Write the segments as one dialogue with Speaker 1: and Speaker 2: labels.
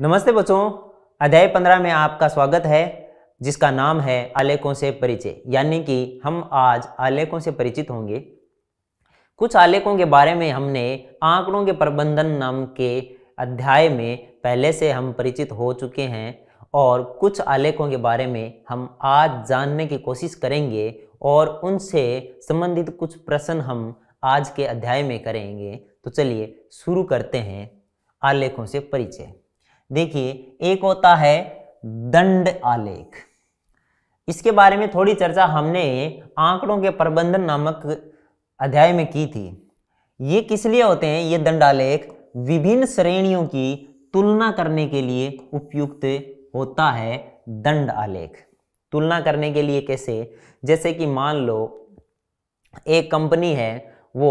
Speaker 1: नमस्ते बच्चों अध्याय पंद्रह में आपका स्वागत है जिसका नाम है आलेखों से परिचय यानी कि हम आज आलेखों से परिचित होंगे कुछ आलेखों के बारे में हमने आंकड़ों के प्रबंधन नाम के अध्याय में पहले से हम परिचित हो चुके हैं और कुछ आलेखों के बारे में हम आज जानने की कोशिश करेंगे और उनसे संबंधित कुछ प्रश्न हम आज के अध्याय में करेंगे तो चलिए शुरू करते हैं आलेखों से परिचय देखिए एक होता है दंड आलेख इसके बारे में थोड़ी चर्चा हमने आंकड़ों के प्रबंधन नामक अध्याय में की थी ये किस लिए होते हैं ये दंडालेख विभिन्न श्रेणियों की तुलना करने के लिए उपयुक्त होता है दंड आलेख तुलना करने के लिए कैसे जैसे कि मान लो एक कंपनी है वो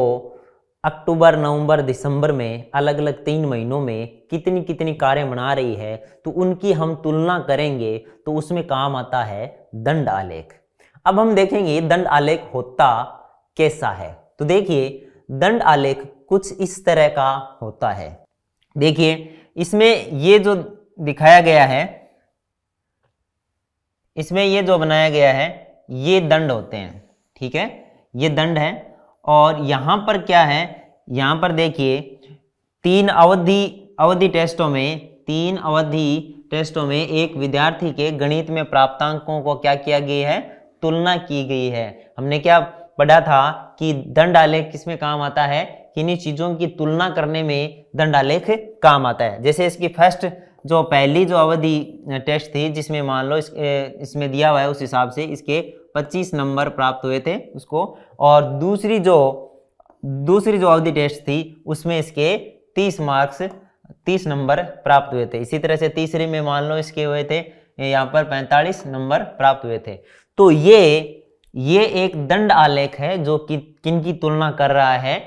Speaker 1: अक्टूबर नवंबर दिसंबर में अलग अलग तीन महीनों में कितनी कितनी कारें बना रही है तो उनकी हम तुलना करेंगे तो उसमें काम आता है दंड आलेख अब हम देखेंगे दंड आलेख होता कैसा है तो देखिए दंड आलेख कुछ इस तरह का होता है देखिए इसमें ये जो दिखाया गया है इसमें ये जो बनाया गया है ये दंड होते हैं ठीक है ये दंड है और यहाँ पर क्या है यहाँ पर देखिए तीन अवधि अवधि टेस्टों में तीन अवधि टेस्टों में एक विद्यार्थी के गणित में प्राप्तांकों को क्या किया गया है तुलना की गई है हमने क्या पढ़ा था कि दंड आलेख किसमें काम आता है किन्हीं चीजों की तुलना करने में दंड आलेख काम आता है जैसे इसकी फर्स्ट जो पहली जो अवधि टेस्ट थी जिसमें मान लो इस, इसमें दिया हुआ है उस हिसाब से इसके 25 नंबर प्राप्त हुए थे उसको और दूसरी जो दूसरी जो अवधि टेस्ट थी उसमें इसके 30 मार्क्स 30 नंबर प्राप्त हुए थे इसी तरह से तीसरे में मान लो इसके हुए थे यहाँ पर 45 नंबर प्राप्त हुए थे तो ये ये एक दंड आलेख है जो कि किन की तुलना कर रहा है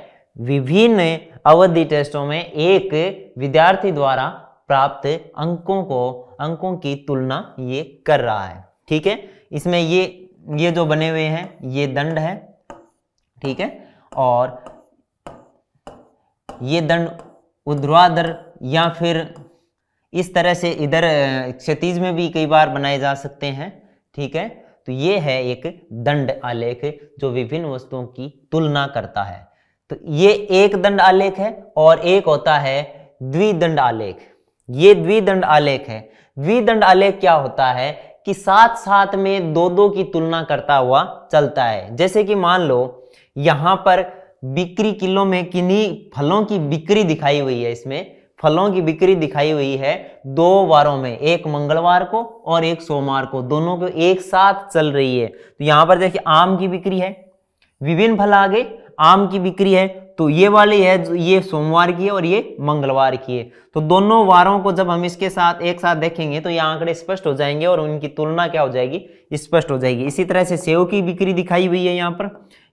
Speaker 1: विभिन्न अवधि टेस्टों में एक विद्यार्थी द्वारा प्राप्त अंकों को अंकों की तुलना ये कर रहा है ठीक है इसमें ये ये जो बने हुए हैं ये दंड है ठीक है और ये दंड उद्रवादर या फिर इस तरह से इधर क्षतिज में भी कई बार बनाए जा सकते हैं ठीक है तो ये है एक दंड आलेख जो विभिन्न वस्तुओं की तुलना करता है तो ये एक दंड आलेख है और एक होता है द्विदंड आलेख ये द्विदंड आलेख है द्विदंड आलेख क्या होता है कि साथ साथ में दो दो की तुलना करता हुआ चलता है जैसे कि मान लो यहां पर बिक्री किलो में किन्हीं फलों की बिक्री दिखाई हुई है इसमें फलों की बिक्री दिखाई हुई है दो वारों में एक मंगलवार को और एक सोमवार को दोनों को एक साथ चल रही है तो यहां पर देखिए आम की बिक्री है विभिन्न फल आगे आम की बिक्री है तो ये वाली है ये सोमवार की है और ये मंगलवार की है तो दोनों वारों को जब हम इसके साथ एक साथ देखेंगे तो ये आंकड़े स्पष्ट हो जाएंगे और उनकी तुलना क्या हो जाएगी स्पष्ट हो जाएगी इसी तरह से सेव की बिक्री दिखाई हुई है यहाँ पर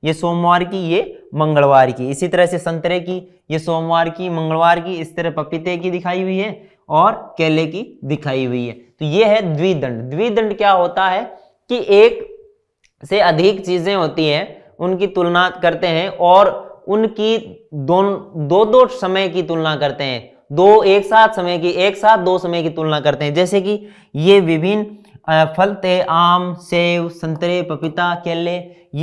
Speaker 1: ये सोमवार की ये मंगलवार की इसी तरह से संतरे की ये सोमवार की मंगलवार की इस तरह पपीते की दिखाई हुई है और केले की दिखाई हुई है तो ये है द्विदंड द्विदंड क्या होता है कि एक से अधिक चीजें होती हैं उनकी तुलना करते हैं और उनकी दोन दो दो समय की तुलना करते हैं दो एक साथ समय की एक साथ दो समय की तुलना करते हैं जैसे कि ये विभिन्न फल थे आम सेब संतरे पपीता केले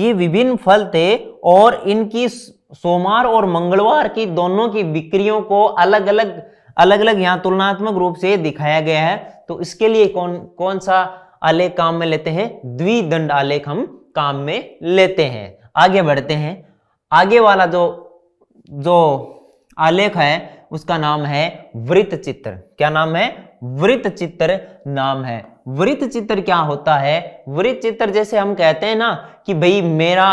Speaker 1: ये विभिन्न फल थे और इनकी सोमवार और मंगलवार की दोनों की बिक्रियों को अलग अलग अलग अलग यहाँ तुलनात्मक रूप से दिखाया गया है तो इसके लिए कौन कौन सा आलेख काम में लेते हैं द्विदंड आलेख हम काम में लेते हैं आगे बढ़ते हैं आगे वाला जो जो आलेख है उसका नाम है वृत्त चित्र क्या नाम है वृत्त चित्र नाम है वृत्त चित्र क्या होता है वृत्त चित्र जैसे हम कहते हैं ना कि भाई मेरा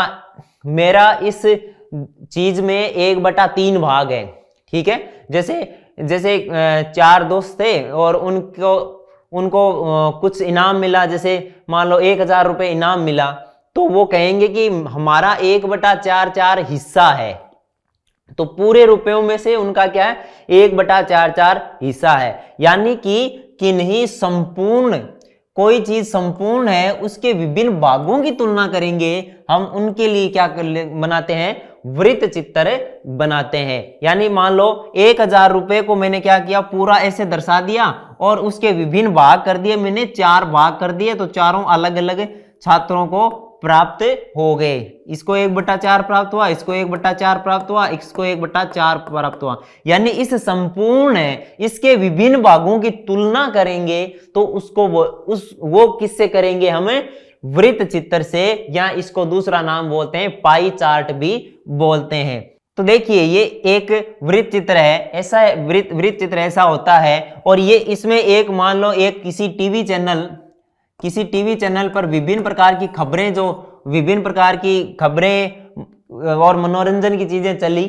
Speaker 1: मेरा इस चीज में एक बटा तीन भाग है ठीक है जैसे जैसे चार दोस्त थे और उनको उनको कुछ इनाम मिला जैसे मान लो एक हजार रुपये इनाम मिला तो वो कहेंगे कि हमारा एक बटा चार चार हिस्सा है तो पूरे रुपयों में से उनका क्या है एक बटा चार चार हिस्सा है यानी कि किन्हीं संपूर्ण कोई चीज संपूर्ण है उसके विभिन्न भागों की तुलना करेंगे हम उनके लिए क्या कर ले बनाते हैं वृत्त चित्र बनाते हैं यानी मान लो एक हजार रुपए को मैंने क्या किया पूरा ऐसे दर्शा दिया और उसके विभिन्न भाग कर दिए मैंने चार भाग कर दिए तो चारों अलग अलग छात्रों को प्राप्त हो गए इसको एक बट्टा चार प्राप्त हुआ इसको एक बट्टा चार प्राप्त हुआ इसको एक बट्टा चार प्राप्त हुआ यानी इस संपूर्ण इसके विभिन्न भागों की तुलना करेंगे तो उसको वो उस वो किससे करेंगे हमें वृत्त चित्र से या इसको दूसरा नाम बोलते हैं पाई चार्ट भी बोलते हैं तो देखिए ये एक वृत्त चित्र है ऐसा वृत्त वृत्त चित्र ऐसा होता है और ये इसमें एक मान लो एक किसी टीवी चैनल किसी टीवी चैनल पर विभिन्न प्रकार की खबरें जो विभिन्न प्रकार की खबरें और मनोरंजन की चीज़ें चली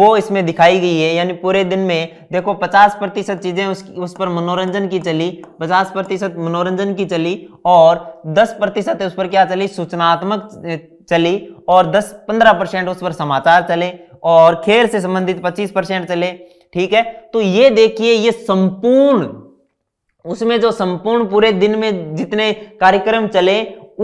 Speaker 1: वो इसमें दिखाई गई है यानी पूरे दिन में देखो 50 प्रतिशत चीज़ें उस उस पर मनोरंजन की चली 50 प्रतिशत मनोरंजन की चली और 10 प्रतिशत उस पर क्या चली सूचनात्मक चली और 10-15 परसेंट उस पर समाचार चले और खेल से संबंधित 25 परसेंट चले ठीक है तो ये देखिए ये संपूर्ण उसमें जो संपूर्ण पूरे दिन में जितने कार्यक्रम चले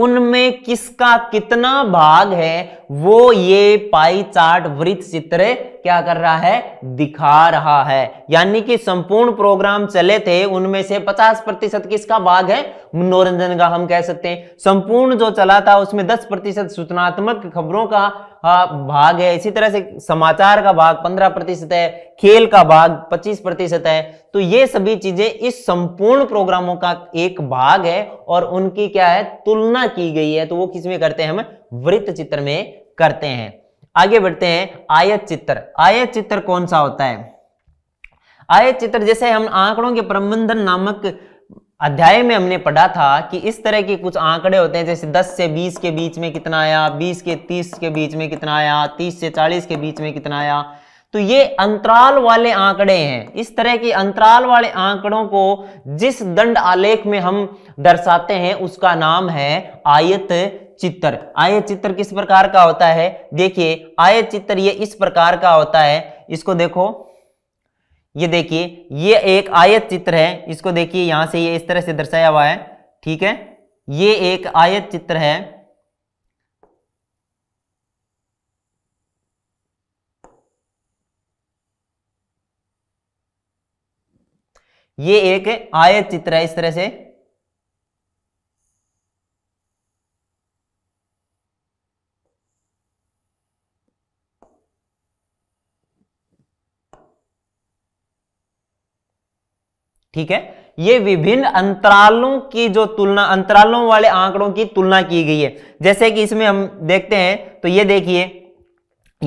Speaker 1: उनमें किसका कितना भाग है वो ये पाई चार्ट वृत्त चित्र क्या कर रहा है दिखा रहा है यानी कि संपूर्ण प्रोग्राम चले थे उनमें से 50 प्रतिशत किसका भाग है मनोरंजन का हम कह सकते हैं संपूर्ण जो चला था उसमें 10 प्रतिशत सूचनात्मक खबरों का हाँ, भाग है इसी तरह से समाचार का भाग पंद्रह प्रतिशत है खेल का भाग पच्चीस प्रतिशत है तो ये सभी चीजें इस संपूर्ण प्रोग्रामों का एक भाग है और उनकी क्या है तुलना की गई है तो वो किसमें करते हैं हम वृत्त चित्र में करते हैं आगे बढ़ते हैं आयत चित्र आयत चित्र कौन सा होता है आयत चित्र जैसे हम आंकड़ों के प्रबंधन नामक अध्याय में हमने पढ़ा था कि इस तरह के कुछ आंकड़े होते हैं जैसे 10 से 20 के बीच में कितना आया 20 के 30 के बीच में कितना आया 30 से 40 के बीच में कितना आया तो ये अंतराल वाले आंकड़े हैं इस तरह के अंतराल वाले आंकड़ों को जिस दंड आलेख में हम दर्शाते हैं उसका नाम है आयत चित्र आयत चित्र किस प्रकार का होता है देखिए आयत चित्र ये इस प्रकार का होता है इसको देखो ये देखिए ये एक आयत चित्र है इसको देखिए यहां से ये इस तरह से दर्शाया हुआ है ठीक है ये एक आयत चित्र है ये एक आयत चित्र है इस तरह से ठीक है ये विभिन्न अंतरालों की जो तुलना अंतरालों वाले आंकड़ों की तुलना की गई है जैसे कि इसमें हम देखते हैं तो ये देखिए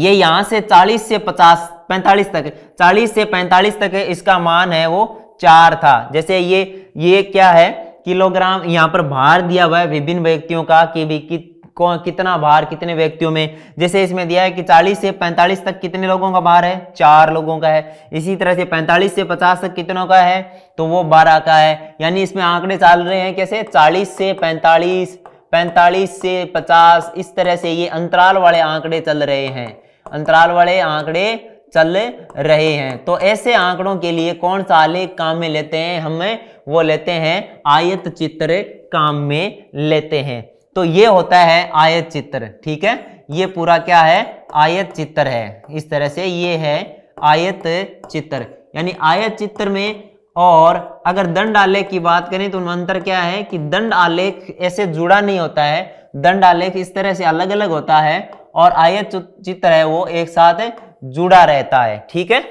Speaker 1: ये यहां से 40 से 50 45 तक 40 से 45 तक इसका मान है वो चार था जैसे ये ये क्या है किलोग्राम यहां पर भार दिया हुआ है विभिन्न व्यक्तियों का कि भी कि कौन कितना भार कितने व्यक्तियों में जैसे इसमें दिया है कि 40 से 45 तक कितने लोगों का भार है चार लोगों का है इसी तरह से 45 से 50 तक कितनों का है तो वो 12 का है यानी इसमें आंकड़े चल रहे हैं कैसे 40 से 45 45 से 50 इस तरह से ये अंतराल वाले आंकड़े चल रहे हैं अंतराल वाले आंकड़े चल रहे हैं तो ऐसे आंकड़ों के लिए कौन सा आलेख काम में लेते हैं हमें वो लेते हैं आयत चित्र काम में लेते हैं तो ये होता है आयत चित्र ठीक है ये पूरा क्या है आयत चित्र है इस तरह से ये है आयत चित्र यानी आयत चित्र में और अगर दंड आलेख की बात करें तो अंतर क्या है कि दंड आलेख ऐसे जुड़ा नहीं होता है दंड आलेख इस तरह से अलग अलग होता है और आयत चित्र है वो एक साथ जुड़ा रहता है ठीक है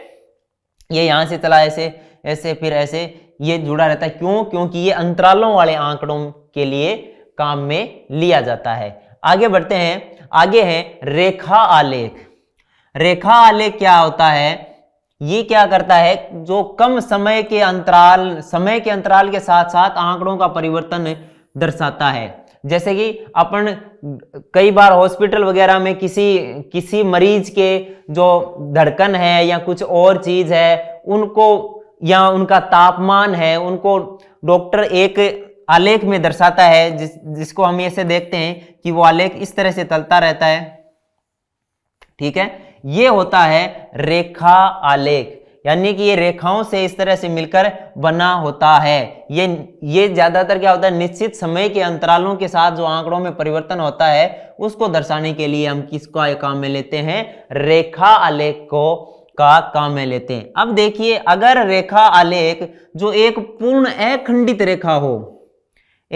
Speaker 1: ये यहां से चला ऐसे ऐसे फिर ऐसे ये जुड़ा रहता है क्यों क्योंकि ये अंतरालों वाले आंकड़ों के लिए काम में लिया जाता है आगे बढ़ते हैं आगे है रेखा आलेख रेखा आलेख क्या होता है ये क्या करता है जो कम समय के अंतराल समय के अंतराल के साथ साथ आंकड़ों का परिवर्तन दर्शाता है जैसे कि अपन कई बार हॉस्पिटल वगैरह में किसी किसी मरीज के जो धड़कन है या कुछ और चीज है उनको या उनका तापमान है उनको डॉक्टर एक आलेख में दर्शाता है जिस जिसको हम ऐसे देखते हैं कि वो आलेख इस तरह से तलता रहता है ठीक है ये होता है रेखा आलेख यानी कि ये रेखाओं से इस तरह से मिलकर बना होता है ये ये ज्यादातर क्या होता है निश्चित समय के अंतरालों के साथ जो आंकड़ों में परिवर्तन होता है उसको दर्शाने के लिए हम किसका काम में लेते हैं रेखा आलेख को का काम में लेते हैं अब देखिए अगर रेखा आलेख जो एक पूर्ण अखंडित रेखा हो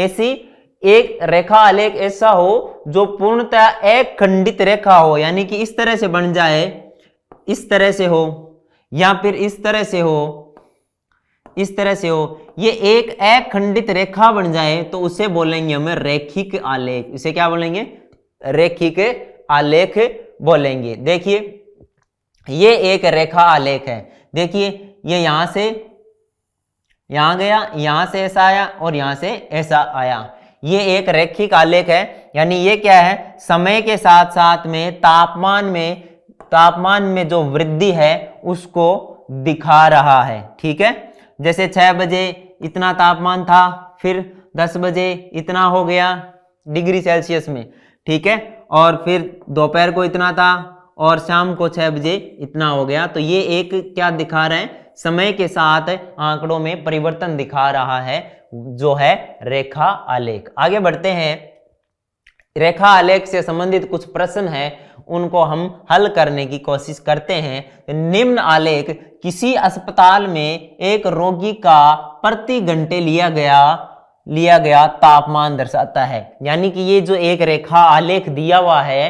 Speaker 1: ऐसी एक रेखा आलेख ऐसा हो जो पूर्णतः एक खंडित रेखा हो यानी कि इस तरह से बन जाए इस तरह से हो या फिर इस तरह से हो इस तरह से हो ये एक अखंडित रेखा बन जाए तो उसे बोलेंगे हमें रेखिक आलेख इसे क्या बोलेंगे रेखिक आलेख बोलेंगे देखिए ये एक रेखा आलेख है देखिए ये यहां से यहाँ गया यहाँ से ऐसा आया और यहाँ से ऐसा आया ये एक रैखिक आलेख है यानी ये क्या है समय के साथ साथ में तापमान में तापमान में जो वृद्धि है उसको दिखा रहा है ठीक है जैसे छह बजे इतना तापमान था फिर दस बजे इतना हो गया डिग्री सेल्सियस में ठीक है और फिर दोपहर को इतना था और शाम को छह बजे इतना हो गया तो ये एक क्या दिखा रहे हैं समय के साथ आंकड़ों में परिवर्तन दिखा रहा है जो है रेखा आलेख आगे बढ़ते हैं रेखा आलेख से संबंधित कुछ प्रश्न हैं उनको हम हल करने की कोशिश करते हैं निम्न आलेख किसी अस्पताल में एक रोगी का प्रति घंटे लिया गया लिया गया तापमान दर्शाता है यानी कि ये जो एक रेखा आलेख दिया हुआ है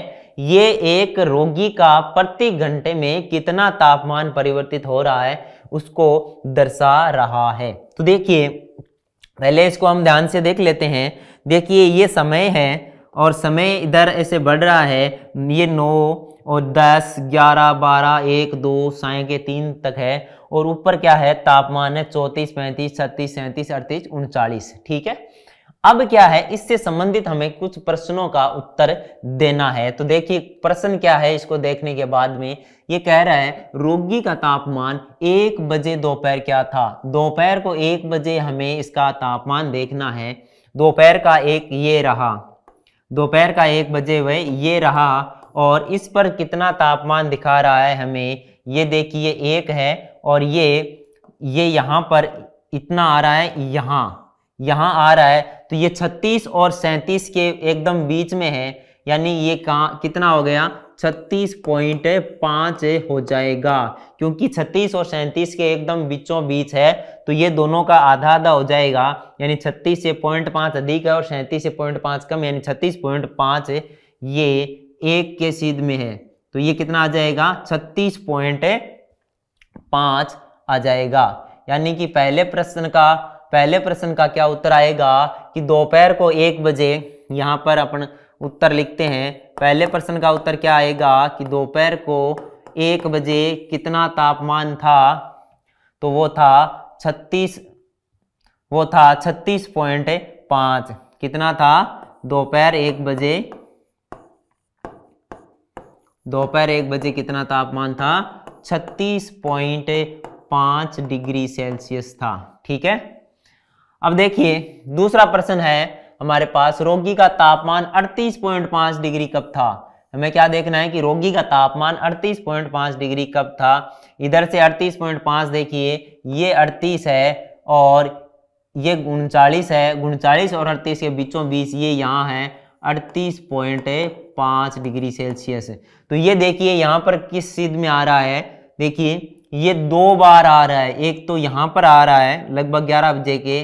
Speaker 1: ये एक रोगी का प्रति घंटे में कितना तापमान परिवर्तित हो रहा है उसको दर्शा रहा है तो देखिए पहले इसको हम ध्यान से देख लेते हैं देखिए ये समय है और समय इधर ऐसे बढ़ रहा है ये नौ और दस ग्यारह बारह एक दो साय के तीन तक है और ऊपर क्या है तापमान है चौंतीस पैंतीस छत्तीस सैंतीस अड़तीस उनचालीस ठीक है अब क्या है इससे संबंधित हमें कुछ प्रश्नों का उत्तर देना है तो देखिए प्रश्न क्या है इसको देखने के बाद में ये कह रहा है रोगी का तापमान एक बजे दोपहर क्या था दोपहर को एक बजे हमें इसका तापमान देखना है दोपहर का एक ये रहा दोपहर का एक बजे वह ये रहा और इस पर कितना तापमान दिखा रहा है हमें ये देखिए एक है और ये ये यहाँ पर इतना आ रहा है यहाँ यहाँ आ रहा है तो ये 36 और 37 के एकदम बीच में है यानी ये कहाँ कितना हो गया छत्तीस पॉइंट पाँच हो जाएगा क्योंकि छत्तीस और सैंतीस के एकदम बीचों बीच है तो ये दोनों का आधा आधा हो जाएगा यानी छत्तीस से पॉइंट पांच अधिक है और सैंतीस से पॉइंट पाँच कम यानी छत्तीस पॉइंट पाँच ये एक के सीध में है तो ये कितना आ जाएगा छत्तीस पॉइंट पाँच आ जाएगा यानी कि पहले प्रश्न का पहले प्रश्न का क्या उत्तर आएगा कि दोपहर को एक बजे यहाँ पर अपन उत्तर लिखते हैं पहले प्रश्न का उत्तर क्या आएगा कि दोपहर को एक बजे कितना तापमान था तो वो था छत्तीस वो था छत्तीस पॉइंट पांच कितना था दोपहर एक बजे दोपहर एक बजे कितना तापमान था छत्तीस पॉइंट पांच डिग्री सेल्सियस था ठीक है अब देखिए दूसरा प्रश्न है हमारे पास रोगी का तापमान 38.5 डिग्री कब था हमें क्या देखना है कि रोगी का तापमान 38.5 डिग्री कब था इधर से 38.5 देखिए ये 38 है और ये उनचालीस है उनचालीस और अड़तीस के बीचों बीच ये यहाँ है अड़तीस पॉइंट पाँच डिग्री सेल्सियस तो ये देखिए यहाँ पर किस सिद्ध में आ रहा है देखिए ये दो बार आ रहा है एक तो यहाँ पर आ रहा है लगभग ग्यारह बजे के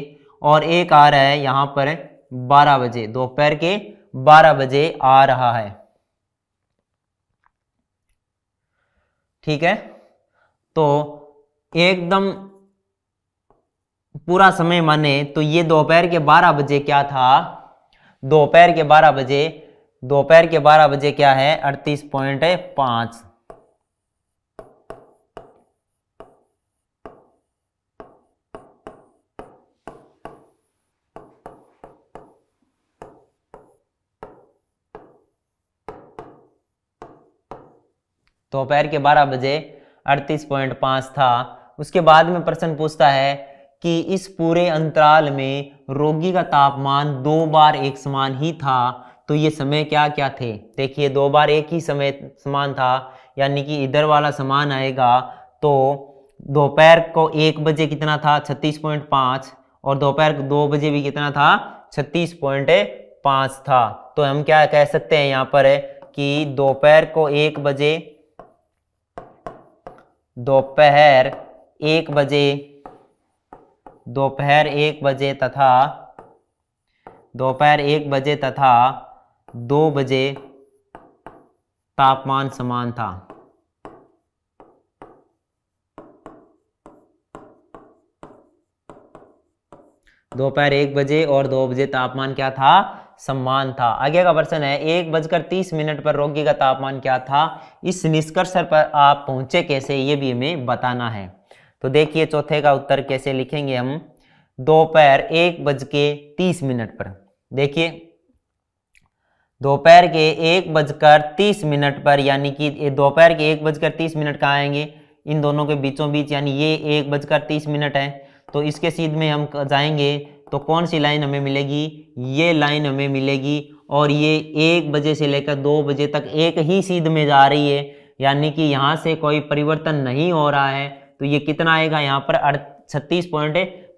Speaker 1: और एक आ रहा है यहां पर बारह बजे दोपहर के बारह बजे आ रहा है ठीक है तो एकदम पूरा समय माने तो ये दोपहर के बारह बजे क्या था दोपहर के बारह बजे दोपहर के बारह बजे क्या है अड़तीस पॉइंट पांच दोपहर के बारह बजे अड़तीस पॉइंट पाँच था उसके बाद में प्रश्न पूछता है कि इस पूरे अंतराल में रोगी का तापमान दो बार एक समान ही था तो ये समय क्या क्या थे देखिए दो बार एक ही समय समान था यानी कि इधर वाला समान आएगा तो दोपहर को एक बजे कितना था छत्तीस पॉइंट पाँच और दोपहर को दो बजे भी कितना था छत्तीस पॉइंट पाँच था तो हम क्या कह सकते हैं यहाँ पर कि दोपहर को एक बजे दोपहर एक बजे दोपहर एक बजे तथा दोपहर एक बजे तथा दो बजे तापमान समान था दोपहर एक बजे और दो बजे तापमान क्या था सम्मान था आगे का प्रश्न है एक बजकर तीस मिनट पर रोगी का तापमान क्या था इस निष्कर्ष पर आप पहुंचे कैसे ये भी हमें बताना है तो देखिए चौथे का उत्तर कैसे लिखेंगे हम दोपहर एक बज के तीस मिनट पर देखिए दोपहर के एक बजकर तीस मिनट पर यानी कि दोपहर के एक बजकर तीस मिनट कहाँ आएंगे इन दोनों के बीचों बीच यानी ये एक बजकर तीस मिनट है तो इसके सीध में हम जाएंगे तो कौन सी लाइन हमें मिलेगी ये लाइन हमें मिलेगी और ये एक बजे से लेकर दो बजे तक एक ही सीध में जा रही है यानी कि यहाँ से कोई परिवर्तन नहीं हो रहा है तो ये कितना आएगा यहाँ पर छत्तीस पॉइंट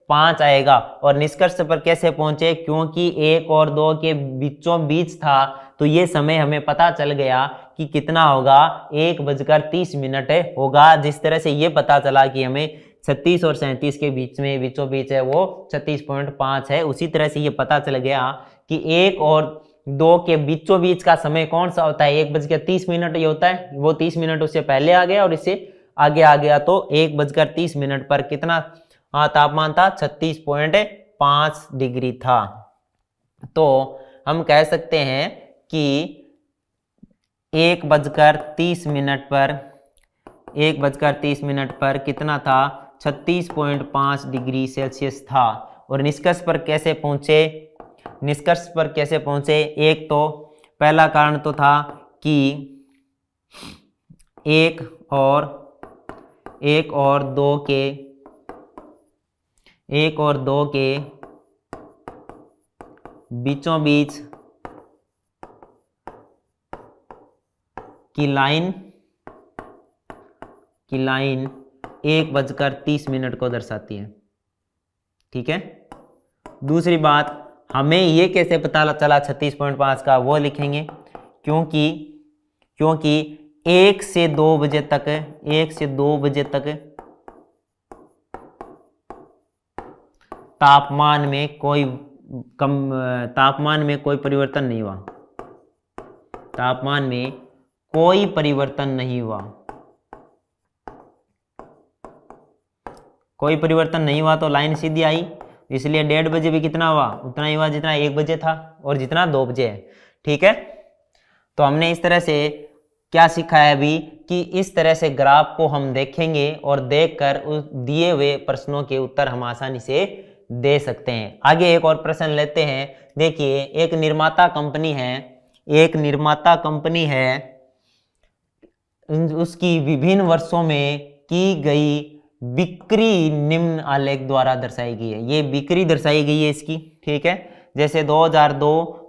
Speaker 1: पाँच आएगा और निष्कर्ष पर कैसे पहुंचे क्योंकि एक और दो के बीचों बीच था तो ये समय हमें पता चल गया कि कितना होगा एक बजकर तीस मिनट होगा जिस तरह से ये पता चला कि हमें छत्तीस और सैंतीस के बीच में बीचों बीच है वो छत्तीस पॉइंट है उसी तरह से ये पता चल गया कि एक और दो के बीचों बीच का समय कौन सा होता है एक बज के तीस मिनट ये होता है वो तीस मिनट उससे पहले आ गया और इससे आगे आ गया तो एक बजकर तीस मिनट पर कितना तापमान था छत्तीस पॉइंट पांच डिग्री था तो हम कह सकते हैं कि एक बजकर तीस मिनट पर एक बजकर तीस मिनट पर कितना था 36.5 डिग्री सेल्सियस था और निष्कर्ष पर कैसे पहुंचे निष्कर्ष पर कैसे पहुंचे एक तो पहला कारण तो था कि एक और एक और दो के एक और दो के बीचों बीच की लाइन की लाइन एक बजकर तीस मिनट को दर्शाती है ठीक है दूसरी बात हमें ये कैसे पता चला छत्तीस पॉइंट पाँच का वो लिखेंगे क्योंकि क्योंकि एक से दो बजे तक एक से दो बजे तक तापमान में कोई कम तापमान में कोई परिवर्तन नहीं हुआ तापमान में कोई परिवर्तन नहीं हुआ कोई परिवर्तन नहीं हुआ तो लाइन सीधी आई इसलिए डेढ़ बजे भी कितना हुआ उतना ही हुआ जितना एक बजे था और जितना दो बजे है ठीक है तो हमने इस तरह से क्या सीखा है अभी कि इस तरह से ग्राफ को हम देखेंगे और देखकर उस दिए हुए प्रश्नों के उत्तर हम आसानी से दे सकते हैं आगे एक और प्रश्न लेते हैं देखिए एक निर्माता कंपनी है एक निर्माता कंपनी है उसकी विभिन्न वर्षों में की गई बिक्री निम्न आलेख द्वारा दर्शाई गई है ये बिक्री दर्शाई गई है इसकी ठीक है जैसे 2002,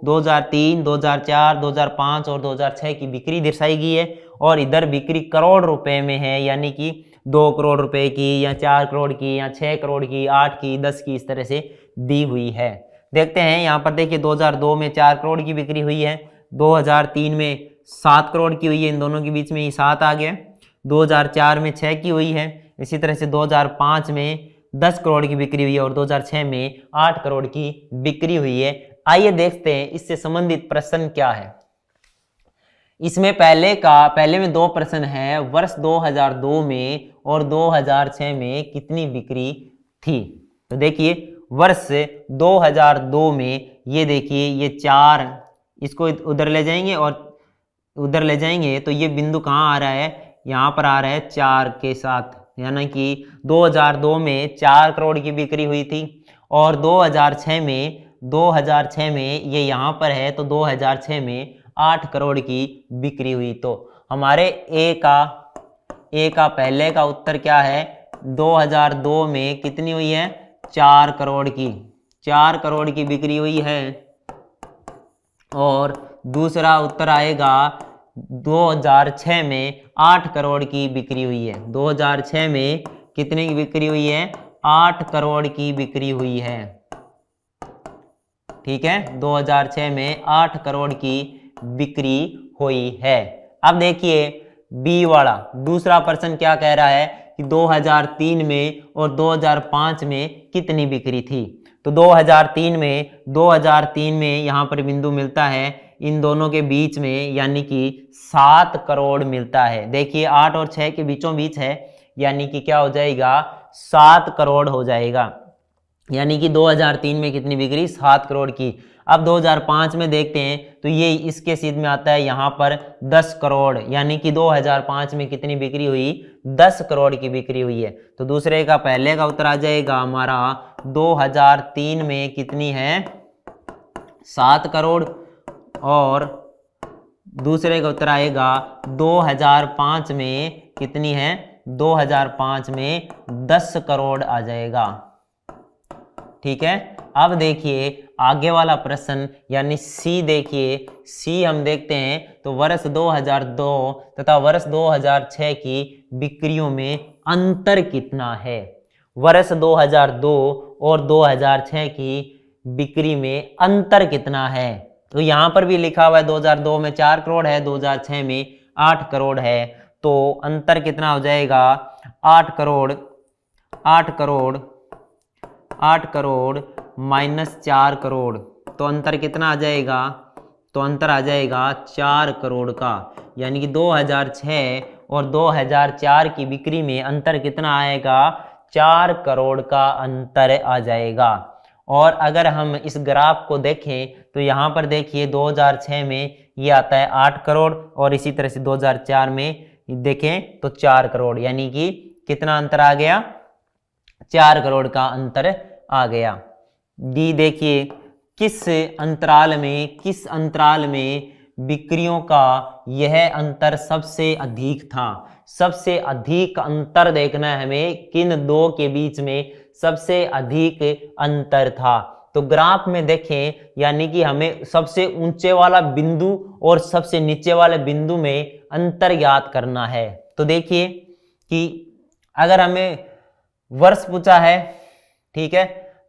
Speaker 1: 2003, 2004, 2005 और 2006 की बिक्री दर्शाई गई है और इधर बिक्री करोड़ रुपए में है यानी कि दो करोड़ रुपए की या चार करोड़ की या छः करोड़ की आठ की दस की इस तरह से दी हुई है देखते हैं यहाँ पर देखिए 2002 में चार करोड़ की बिक्री हुई है 2003 में सात करोड़ की हुई है इन दोनों के बीच में ये सात आ गया दो में छः की हुई है इसी तरह से 2005 में 10 करोड़ की बिक्री हुई है और 2006 में 8 करोड़ की बिक्री हुई है आइए देखते हैं इससे संबंधित प्रश्न क्या है इसमें पहले का पहले में दो प्रश्न है वर्ष 2002 में और 2006 में कितनी बिक्री थी तो देखिए वर्ष 2002 में ये देखिए ये चार इसको उधर ले जाएंगे और उधर ले जाएंगे तो ये बिंदु कहाँ आ रहा है यहाँ पर आ रहा है चार के साथ यानी कि 2002 में चार करोड़ की बिक्री हुई थी और 2006 में 2006 में ये यहाँ पर है तो 2006 में 8 करोड़ की बिक्री हुई तो हमारे ए का ए का पहले का उत्तर क्या है 2002 में कितनी हुई है चार करोड़ की चार करोड़ की बिक्री हुई है और दूसरा उत्तर आएगा 2006 में 8 करोड़ की बिक्री हुई है 2006 में कितने की बिक्री हुई है 8 करोड़ की बिक्री हुई है ठीक है 2006 में 8 करोड़ की बिक्री हुई है अब देखिए बी वाला दूसरा पर्सन क्या कह रहा है कि 2003 में और 2005 में कितनी बिक्री थी तो 2003 में 2003 में यहां पर बिंदु मिलता है इन दोनों के बीच में यानी कि सात करोड़ मिलता है देखिए आठ और छह के बीचों बीच है यानी कि क्या हो जाएगा सात करोड़ हो जाएगा यानी कि 2003 में कितनी बिक्री सात करोड़ की अब 2005 में देखते हैं तो ये इसके सीध में आता है यहाँ पर 10 करोड़ यानी कि 2005 में कितनी बिक्री हुई 10 करोड़ की बिक्री हुई है तो दूसरे का पहले का उत्तर आ जाएगा हमारा 2003 में कितनी है सात करोड़ और दूसरे का उत्तर आएगा 2005 में कितनी है 2005 में 10 करोड़ आ जाएगा ठीक है अब देखिए आगे वाला प्रश्न यानी सी देखिए सी हम देखते हैं तो वर्ष 2002 तथा वर्ष 2006 की बिक्रियों में अंतर कितना है वर्ष 2002 और 2006 की बिक्री में अंतर कितना है तो यहाँ पर भी लिखा हुआ है 2002 में चार करोड़ है 2006 में आठ करोड़ है तो अंतर कितना हो जाएगा आठ करोड़ आठ करोड़ आठ करोड़ माइनस चार करोड़ तो अंतर कितना आ जाएगा तो अंतर आ जाएगा चार करोड़ का यानी कि 2006 और 2004 की बिक्री में अंतर कितना आएगा चार करोड़ का अंतर आ जाएगा और अगर हम इस ग्राफ को देखें तो यहाँ पर देखिए 2006 में ये आता है आठ करोड़ और इसी तरह से 2004 में देखें तो चार करोड़ यानी कि कितना अंतर आ गया चार करोड़ का अंतर आ गया डी देखिए किस अंतराल में किस अंतराल में बिक्रियों का यह अंतर सबसे अधिक था सबसे अधिक अंतर देखना है हमें किन दो के बीच में सबसे अधिक अंतर था तो ग्राफ में देखें यानी कि हमें सबसे ऊंचे वाला बिंदु और सबसे नीचे वाले बिंदु में अंतर याद करना है तो देखिए कि अगर हमें वर्ष पूछा है ठीक है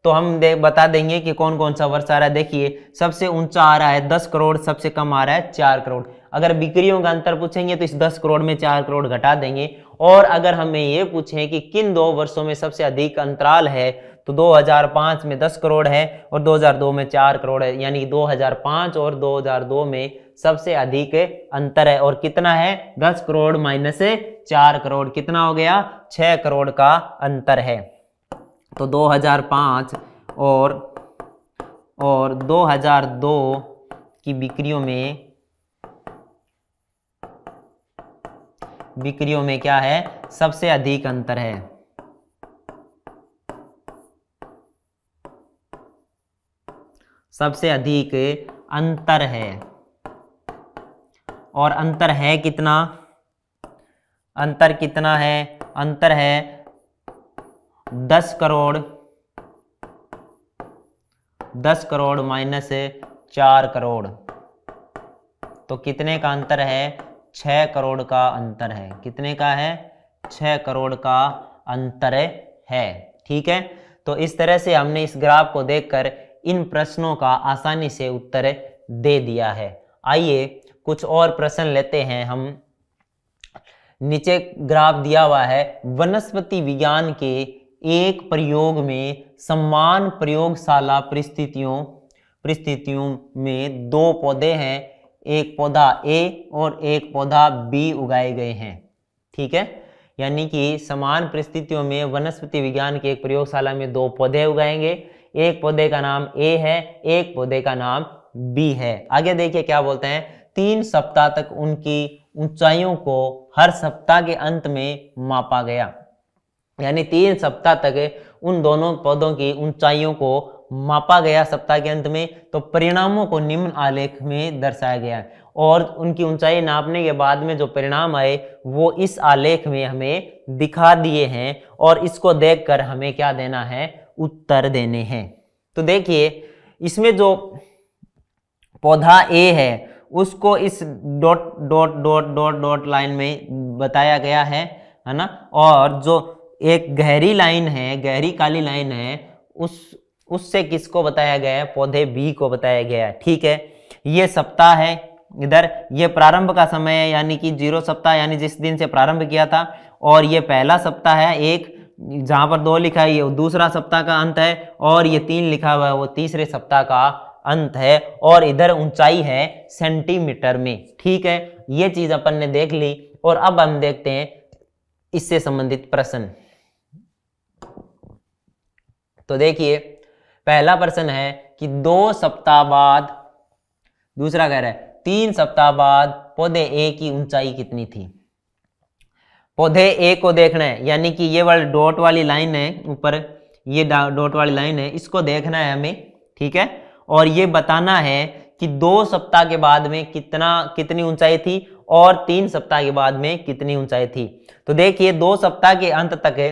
Speaker 1: तो हम दे, बता देंगे कि कौन कौन सा वर्ष आ रहा है देखिए सबसे ऊंचा आ रहा है दस करोड़ सबसे कम आ रहा है चार करोड़ अगर बिक्रियों का अंतर पूछेंगे तो इस दस करोड़ में चार करोड़ घटा देंगे और अगर हमें ये पूछें कि किन दो वर्षों में सबसे अधिक अंतराल है तो 2005 में 10 करोड़ है और 2002 में 4 करोड़ है यानी 2005 और 2002 में सबसे अधिक अंतर है और कितना है 10 करोड़ माइनस चार करोड़ कितना हो गया 6 करोड़ का अंतर है तो 2005 और और 2002 की बिक्रियों में बिक्रियों में क्या है सबसे अधिक अंतर है सबसे अधिक अंतर है और अंतर है कितना अंतर कितना है अंतर है दस करोड़ दस करोड़ माइनस चार करोड़ तो कितने का अंतर है छह करोड़ का अंतर है कितने का है छह करोड़ का अंतर है ठीक है तो इस तरह से हमने इस ग्राफ को देखकर इन प्रश्नों का आसानी से उत्तर दे दिया है आइए कुछ और प्रश्न लेते हैं हम नीचे ग्राफ दिया हुआ है वनस्पति विज्ञान के एक प्रयोग में समान प्रयोगशाला परिस्थितियों परिस्थितियों में दो पौधे हैं एक पौधा ए और एक पौधा बी उगाए गए हैं ठीक है यानी कि समान परिस्थितियों में वनस्पति विज्ञान के एक प्रयोगशाला में दो पौधे उगाएंगे एक पौधे का नाम ए है एक पौधे का नाम बी है आगे देखिए क्या बोलते हैं तीन सप्ताह तक उनकी ऊंचाइयों को हर सप्ताह के अंत में मापा गया यानी तीन सप्ताह तक उन दोनों पौधों की ऊंचाइयों को मापा गया सप्ताह के अंत में तो परिणामों को निम्न आलेख में दर्शाया गया है और उनकी ऊंचाई नापने के बाद में जो परिणाम आए वो इस आलेख में हमें दिखा दिए हैं और इसको देखकर हमें क्या देना है उत्तर देने हैं तो देखिए इसमें जो पौधा ए है उसको इस dot dot dot dot dot line में बताया गया है है ना और जो एक गहरी लाइन है गहरी काली लाइन है उस उससे किसको बताया गया है पौधे बी को बताया गया है ठीक है ये सप्ताह है इधर ये प्रारंभ का समय है यानी कि जीरो सप्ताह यानी जिस दिन से प्रारंभ किया था और ये पहला सप्ताह है एक जहाँ पर दो लिखा है ये दूसरा सप्ताह का अंत है और ये तीन लिखा हुआ है वो तीसरे सप्ताह का अंत है और इधर ऊंचाई है सेंटीमीटर में ठीक है ये चीज अपन ने देख ली और अब हम देखते हैं इससे संबंधित प्रश्न तो देखिए पहला प्रश्न है कि दो सप्ताह बाद दूसरा कह रहा है तीन सप्ताह बाद पौधे ए की ऊंचाई कितनी थी पौधे ए को देखना है यानी कि ये वाली डॉट वाली लाइन है ऊपर ये डॉट वाली लाइन है इसको देखना है हमें ठीक है और ये बताना है कि दो सप्ताह के बाद में कितना कितनी ऊंचाई थी और तीन सप्ताह के बाद में कितनी ऊंचाई थी तो देखिए दो सप्ताह के अंत तक है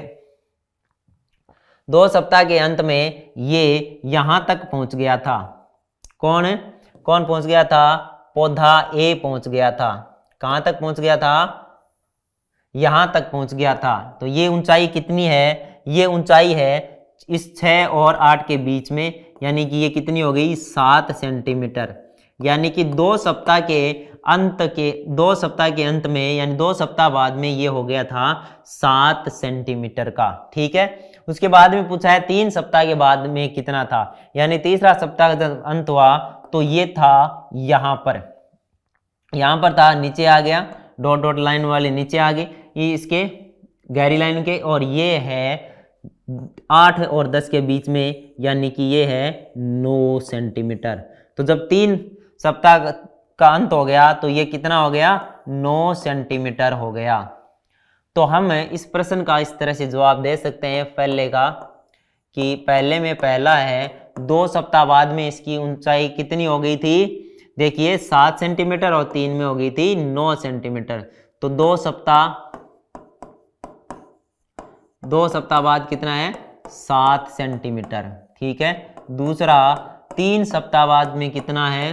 Speaker 1: दो सप्ताह के अंत में ये यहां तक पहुंच गया था कौन कौन पहुंच गया था पौधा ए पहुंच गया था कहां तक पहुंच गया था यहाँ तक पहुँच गया था तो ये ऊंचाई कितनी है ये ऊंचाई है इस छः और आठ के बीच में यानी कि ये कितनी हो गई सात सेंटीमीटर यानी कि दो सप्ताह के अंत के दो सप्ताह के अंत में यानी दो सप्ताह बाद में ये हो गया था सात सेंटीमीटर का ठीक है उसके बाद में पूछा है तीन सप्ताह के बाद में कितना था यानी तीसरा सप्ताह का अंत हुआ तो ये था यहाँ पर यहाँ पर था नीचे आ गया डॉट डॉट लाइन वाले नीचे आ गए ये इसके गहरी लाइन के और ये है आठ और दस के बीच में यानी कि ये है नौ सेंटीमीटर तो जब तीन सप्ताह का अंत हो गया तो ये कितना हो गया नौ सेंटीमीटर हो गया तो हम इस प्रश्न का इस तरह से जवाब दे सकते हैं पहले का कि पहले में पहला है दो सप्ताह बाद में इसकी ऊंचाई कितनी हो गई थी देखिए सात सेंटीमीटर और तीन में हो गई थी नौ सेंटीमीटर तो दो सप्ताह दो सप्ताह बाद कितना है सात सेंटीमीटर ठीक है दूसरा तीन सप्ताह बाद में कितना है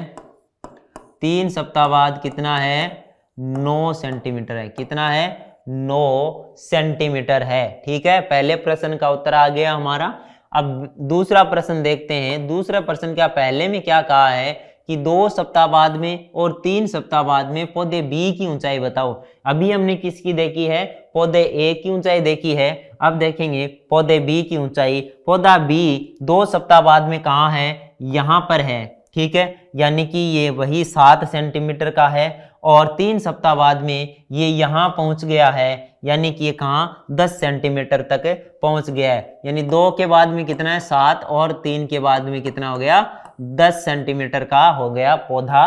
Speaker 1: तीन सप्ताह बाद कितना है नौ सेंटीमीटर है कितना है नौ सेंटीमीटर है ठीक है पहले प्रश्न का उत्तर आ गया हमारा अब दूसरा प्रश्न देखते हैं दूसरा प्रश्न क्या पहले में क्या कहा है कि दो सप्ताह बाद में और तीन सप्ताह बाद में पौधे बी की ऊंचाई बताओ अभी हमने किसकी देखी है पौधे ए की ऊंचाई देखी है अब देखेंगे पौधे बी की ऊंचाई पौधा बी दो सप्ताह बाद में कहाँ है यहाँ पर है ठीक है यानी कि ये वही सात सेंटीमीटर का है और तीन सप्ताह बाद में ये यहाँ पहुँच गया है यानी कि ये कहाँ दस सेंटीमीटर तक पहुँच गया है यानी दो के बाद में कितना है सात और तीन के बाद में कितना हो गया दस सेंटीमीटर का हो गया पौधा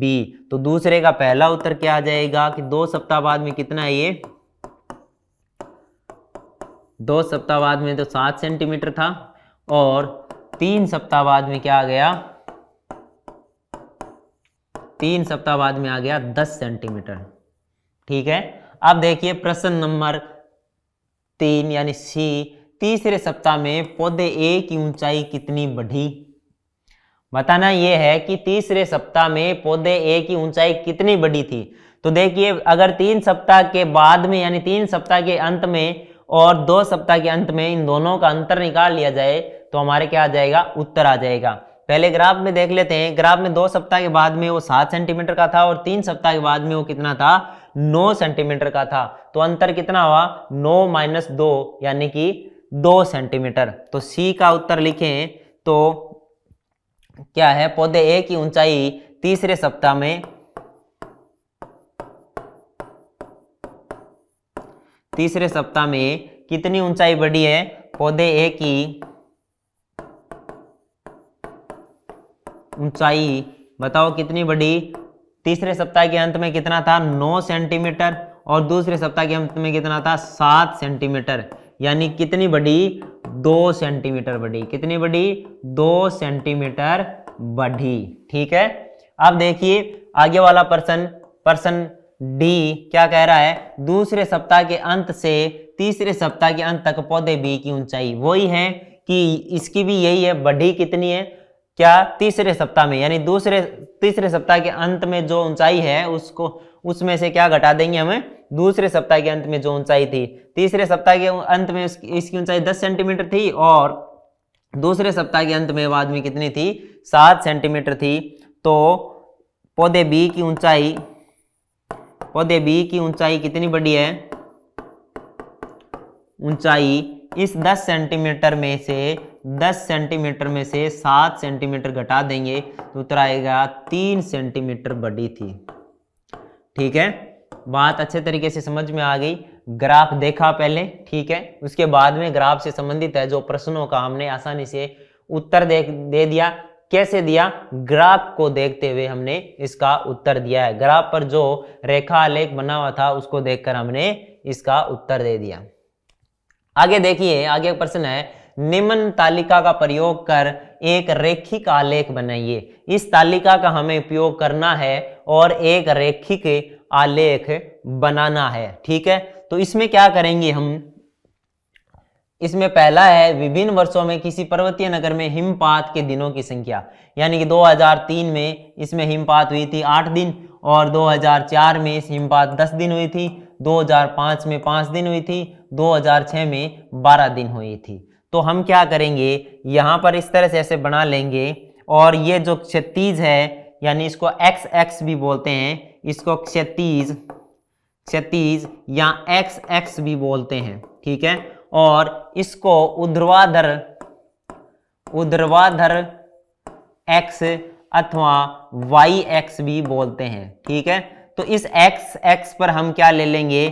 Speaker 1: बी तो दूसरे का पहला उत्तर क्या आ जाएगा कि दो सप्ताह बाद में कितना है ये दो सप्ताह बाद में तो सात सेंटीमीटर था और तीन सप्ताह बाद में क्या आ गया तीन सप्ताह बाद में आ गया दस सेंटीमीटर ठीक है अब देखिए प्रश्न नंबर तीन यानी सी तीसरे सप्ताह में पौधे ए की ऊंचाई कितनी बढ़ी बताना यह है कि तीसरे सप्ताह में पौधे ए की ऊंचाई कितनी बड़ी थी तो देखिए अगर तीन सप्ताह के बाद में यानी तीन सप्ताह के अंत में और दो सप्ताह के अंत में इन दोनों का अंतर निकाल लिया जाए तो हमारे क्या आ जाएगा उत्तर आ जाएगा पहले ग्राफ में देख लेते हैं ग्राफ में दो सप्ताह के बाद में वो सात सेंटीमीटर का था और तीन सप्ताह के बाद में वो कितना था नौ सेंटीमीटर का था तो अंतर कितना हुआ नौ माइनस दो यानी कि दो सेंटीमीटर तो सी का उत्तर लिखें तो क्या है पौधे ए की ऊंचाई तीसरे सप्ताह में तीसरे सप्ताह में कितनी ऊंचाई बढ़ी है पौधे ए की ऊंचाई बताओ कितनी बढ़ी तीसरे सप्ताह के अंत में कितना था 9 सेंटीमीटर और दूसरे सप्ताह के अंत में कितना था 7 सेंटीमीटर यानी कितनी बड़ी दो सेंटीमीटर बड़ी कितनी बड़ी दो सेंटीमीटर बढ़ी ठीक है अब देखिए आगे वाला पर्सन पर्सन डी क्या कह रहा है दूसरे सप्ताह के अंत से तीसरे सप्ताह के अंत तक पौधे बी की ऊंचाई वही है कि इसकी भी यही है बढ़ी कितनी है क्या तीसरे सप्ताह में यानी दूसरे तीसरे सप्ताह के अंत में जो ऊंचाई है उसको उसमें से क्या घटा देंगे हमें दूसरे सप्ताह के अंत में जो ऊंचाई थी तीसरे सप्ताह के अंत में इसकी ऊंचाई दस सेंटीमीटर थी और दूसरे सप्ताह के अंत में वह आदमी कितनी थी सात सेंटीमीटर थी तो पौधे बी की ऊंचाई पौधे बी की ऊंचाई कितनी बड़ी है ऊंचाई इस 10 सेंटीमीटर में से 10 सेंटीमीटर में से 7 सेंटीमीटर घटा देंगे तो उत्तर आएगा 3 सेंटीमीटर बड़ी थी ठीक है बात अच्छे तरीके से समझ में आ गई ग्राफ देखा पहले ठीक है उसके बाद में ग्राफ से संबंधित है जो प्रश्नों का हमने आसानी से उत्तर दे, दे दिया कैसे दिया ग्राफ को देखते हुए हमने इसका उत्तर दिया है ग्राफ पर जो रेखा आलेख बना हुआ था उसको देखकर हमने इसका उत्तर दे दिया आगे देखिए आगे प्रश्न है निम्न तालिका का प्रयोग कर एक रेखिक आलेख बनाइए इस तालिका का हमें उपयोग करना है और एक रेखिक आलेख बनाना है ठीक है तो इसमें क्या करेंगे हम इसमें पहला है विभिन्न वर्षों में किसी पर्वतीय नगर में हिमपात के दिनों की संख्या यानी कि 2003 में इसमें हिमपात हुई थी आठ दिन और 2004 में इस हिमपात दस दिन हुई थी 2005 में पांच दिन हुई थी 2006 में बारह दिन हुई थी तो हम क्या करेंगे यहाँ पर इस तरह से ऐसे बना लेंगे और ये जो क्षतिज है यानी इसको एक्स एक्स भी बोलते हैं इसको क्षतिज क्षतिज या एक्स एक्स भी बोलते हैं ठीक है और इसको उध्रवाधर उध्रवाधर एक्स अथवा वाई एक्स भी बोलते हैं ठीक है तो इस एक्स एक्स पर हम क्या ले लेंगे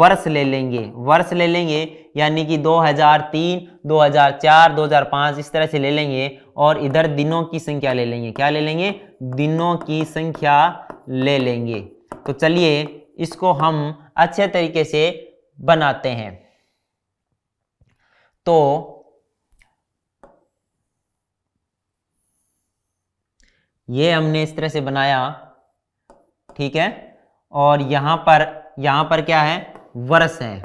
Speaker 1: वर्ष ले लेंगे वर्ष ले लेंगे यानी कि 2003, 2004, 2005 इस तरह से ले लेंगे और इधर दिनों की संख्या ले लेंगे क्या ले लेंगे दिनों की संख्या ले लेंगे तो चलिए इसको हम अच्छे तरीके से बनाते हैं तो ये हमने इस तरह से बनाया ठीक है और यहां पर यहां पर क्या है वर्ष है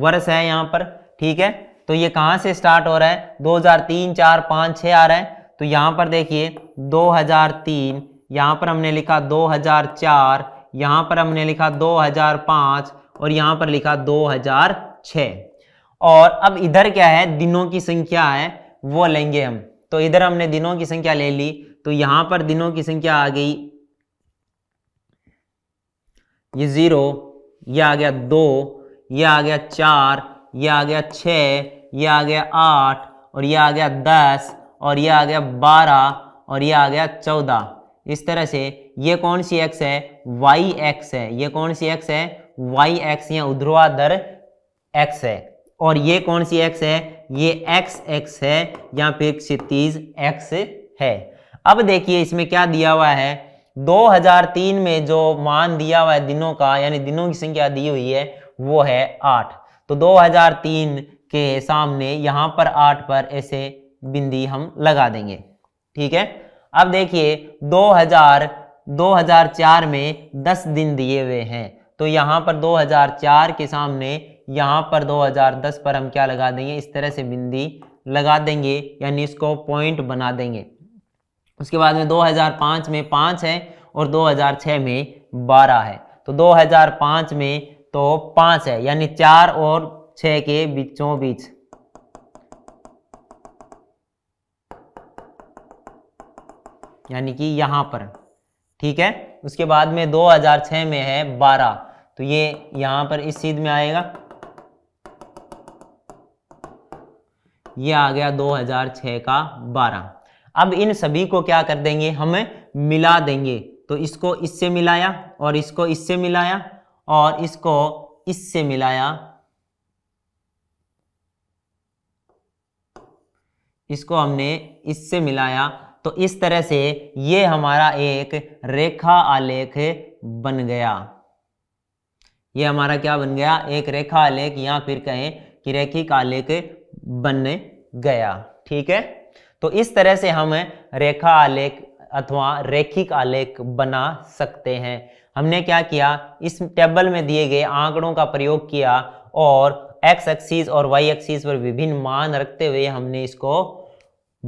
Speaker 1: वर्ष है यहां पर ठीक है तो ये कहां से स्टार्ट हो रहा है 2003 4 5 6 आ रहा है तो यहां पर देखिए 2003 यहाँ पर हमने लिखा 2004 यहाँ पर हमने लिखा 2005 और यहाँ पर लिखा 2006 और अब इधर क्या है दिनों की संख्या है वो लेंगे हम तो इधर हमने दिनों की संख्या ले ली तो यहाँ पर दिनों की संख्या आ गई ये जीरो ये आ गया दो ये आ गया चार ये आ गया छ ये आ गया आठ और ये आ गया दस और ये आ गया बारह और ये आ गया चौदह इस तरह से ये कौन सी एक्स है वाई एक्स है ये कौन सी एक्स है वाई एक्स या उध्रुआधर एक्स है और ये कौन सी एक्स है ये एक्स एक्स है या फिर क्षितिज एक्स है अब देखिए इसमें क्या दिया हुआ है 2003 में जो मान दिया हुआ है दिनों का यानी दिनों की संख्या दी हुई है वो है आठ तो 2003 के सामने यहाँ पर आठ पर ऐसे बिंदी हम लगा देंगे ठीक है अब देखिए 2000 2004 में 10 दिन दिए हुए हैं तो यहाँ पर 2004 के सामने यहाँ पर 2010 पर हम क्या लगा देंगे इस तरह से बिंदी लगा देंगे यानी इसको पॉइंट बना देंगे उसके बाद में 2005 में पाँच है और 2006 में बारह है तो 2005 में तो पाँच है यानी चार और छः के बीचों बीच यानी कि यहाँ पर ठीक है उसके बाद में 2006 में है 12 तो ये यहाँ पर इस सीध में आएगा ये आ गया 2006 का 12 अब इन सभी को क्या कर देंगे हम मिला देंगे तो इसको इससे मिलाया और इसको इससे मिलाया और इसको इससे मिलाया इसको हमने इससे मिलाया तो इस तरह से ये हमारा एक रेखा आलेख बन गया ये हमारा क्या बन गया एक रेखा आलेख या फिर कहें कि रेखिक आलेख बन गया ठीक है तो इस तरह से हम रेखा आलेख अथवा रेखिक आलेख बना सकते हैं हमने क्या किया इस टेबल में दिए गए आंकड़ों का प्रयोग किया और एक्स एक्सिस और वाई एक्सिस पर विभिन्न मान रखते हुए हमने इसको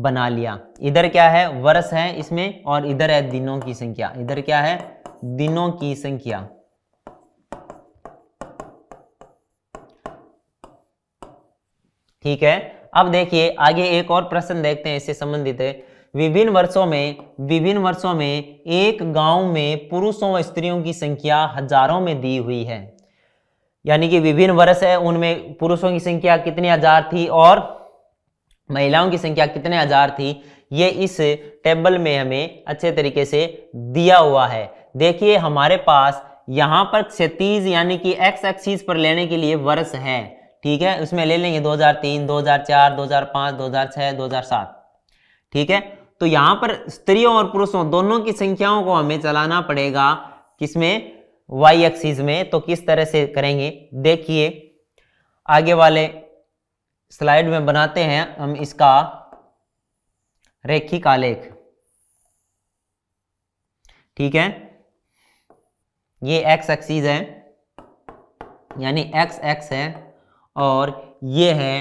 Speaker 1: बना लिया इधर क्या है वर्ष है इसमें और इधर है दिनों की संख्या इधर क्या है दिनों की संख्या ठीक है अब देखिए आगे एक और प्रश्न देखते हैं इससे संबंधित है विभिन्न वर्षों में विभिन्न वर्षों में एक गांव में पुरुषों व स्त्रियों की संख्या हजारों में दी हुई है यानी कि विभिन्न वर्ष है उनमें पुरुषों की संख्या कितनी हजार थी और महिलाओं की संख्या कितने हजार थी ये इस टेबल में हमें अच्छे तरीके से दिया हुआ है देखिए हमारे पास यहाँ पर क्षतीज यानी कि एक्स एक्सिस पर लेने के लिए वर्ष है ठीक है उसमें ले लेंगे 2003, 2004, 2005, 2006, 2007 ठीक है तो यहाँ पर स्त्रियों और पुरुषों दोनों की संख्याओं को हमें चलाना पड़ेगा किसमें वाई एक्सीज में तो किस तरह से करेंगे देखिए आगे वाले स्लाइड में बनाते हैं हम इसका रेखी आलेख ठीक है ये एक्स एक्सीज है यानी एक्स एक्स है और ये है